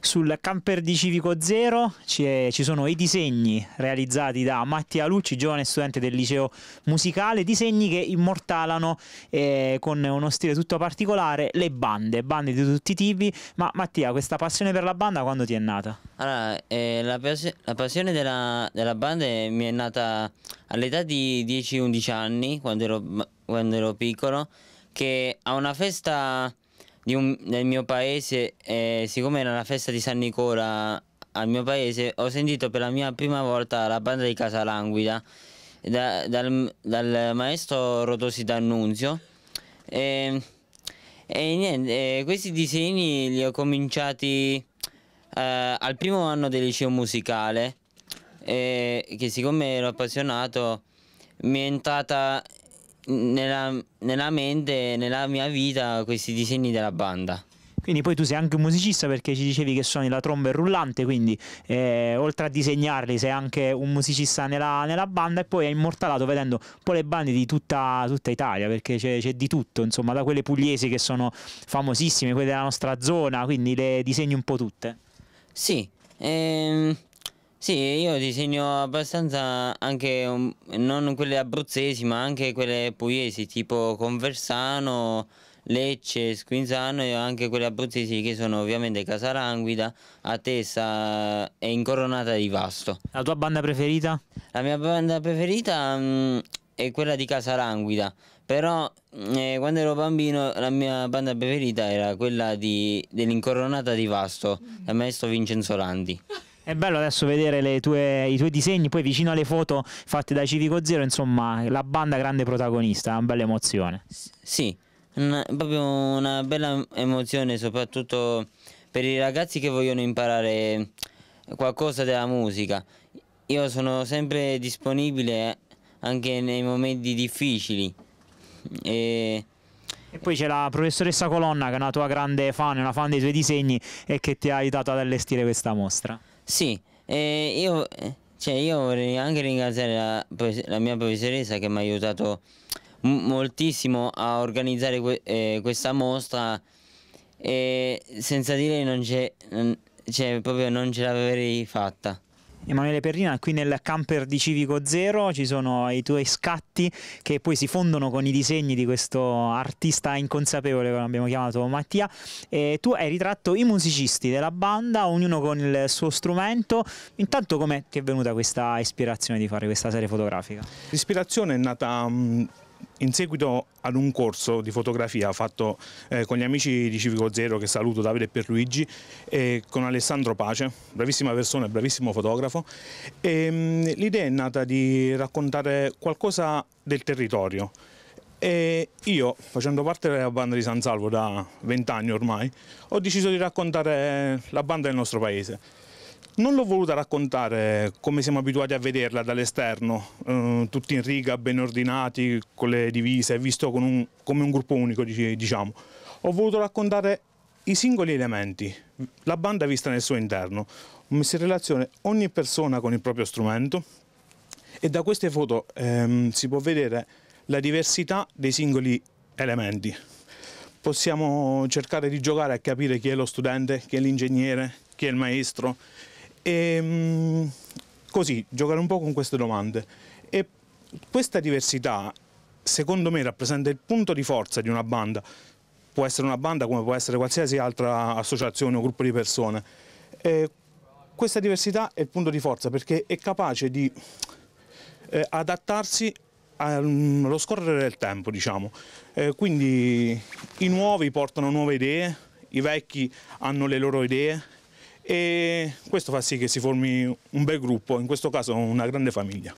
Sul camper di Civico Zero ci, sono i disegni realizzati da Mattia Lucci, giovane studente del liceo musicale, disegni che immortalano eh, con uno stile tutto particolare le bande, bande di tutti i tipi. Ma Mattia, questa passione per la banda quando ti è nata? Allora, eh, la, la, passione della, della banda mi è nata all'età di 10-11 anni, quando ero, quando ero piccolo, che a una festa un, nel mio paese, eh, siccome era la festa di San Nicola al mio paese, ho sentito per la mia prima volta la banda di Casalanguida da, dal, dal, maestro Rotosi D'Annunzio. E, e niente, eh, questi disegni li ho cominciati eh, al primo anno del liceo musicale, eh, che siccome ero appassionato mi è entrata nella, nella mente, nella mia vita, questi disegni della banda. Quindi poi tu sei anche un musicista perché ci dicevi che suoni la tromba e il rullante, quindi eh, oltre a disegnarli sei anche un musicista nella, nella banda e poi hai immortalato vedendo un po' le bande di tutta, tutta Italia perché c'è, di tutto, insomma, da quelle pugliesi che sono famosissime, quelle della nostra zona, quindi le disegni un po' tutte. Sì, ehm, sì, io disegno abbastanza anche um, non quelle abruzzesi, ma anche quelle pugliesi, tipo Conversano, Lecce, Squinzano e anche quelle abruzzesi che sono ovviamente Casaranguida, Atessa e Incoronata di Vasto. La tua banda preferita? La mia banda preferita um, è quella di Casaranguida, però mm, eh, quando ero bambino la mia banda preferita era quella dell'Incoronata di Vasto, del maestro Vincenzo Landi. È bello adesso vedere tue, i tuoi disegni, poi vicino alle foto fatte da Civico Zero, insomma, la banda grande protagonista, una bella emozione. S sì, una, proprio una bella emozione, soprattutto per i ragazzi che vogliono imparare qualcosa della musica. Io sono sempre disponibile anche nei momenti difficili. E... E poi c'è la professoressa Colonna che è una tua grande fan, una fan dei tuoi disegni e che ti ha aiutato ad allestire questa mostra. Sì, eh, io, cioè io, vorrei anche ringraziare la, la mia professoressa che mi ha aiutato moltissimo a organizzare que eh, questa mostra e senza di lei non, cioè, proprio non ce l'avrei fatta. Emanuele Perrina, qui nel camper di Civico Zero ci sono i tuoi scatti che poi si fondono con i disegni di questo artista inconsapevole che abbiamo chiamato Mattia. E tu hai ritratto i musicisti della banda, ognuno con il suo strumento. Intanto come ti è venuta questa ispirazione di fare questa serie fotografica? L'ispirazione è nata... Um in seguito ad un corso di fotografia fatto eh, con gli amici di Civico Zero, che saluto Davide e Pierluigi, e eh, con Alessandro Pace, bravissima persona e bravissimo fotografo, ehm, l'idea è nata di raccontare qualcosa del territorio. E io, facendo parte della banda di San Salvo da vent'anni ormai, ho deciso di raccontare la banda del nostro paese. Non l'ho voluta raccontare come siamo abituati a vederla dall'esterno, eh, tutti in riga, ben ordinati, con le divise, visto un, come un gruppo unico, diciamo. Ho voluto raccontare i singoli elementi, la banda vista nel suo interno. Ho messo in relazione ogni persona con il proprio strumento e da queste foto ehm, si può vedere la diversità dei singoli elementi. Possiamo cercare di giocare a capire chi è lo studente, chi è l'ingegnere, chi è il maestro, e, ehm, così, giocare un po' con queste domande. E questa diversità, secondo me, rappresenta il punto di forza di una banda. Può essere una banda come può essere qualsiasi altra associazione o gruppo di persone. E questa diversità è il punto di forza perché è capace di eh, adattarsi allo scorrere del tempo, diciamo. Eh, quindi i nuovi portano nuove idee, i vecchi hanno le loro idee e questo fa sì che si formi un bel gruppo, in questo caso una grande famiglia.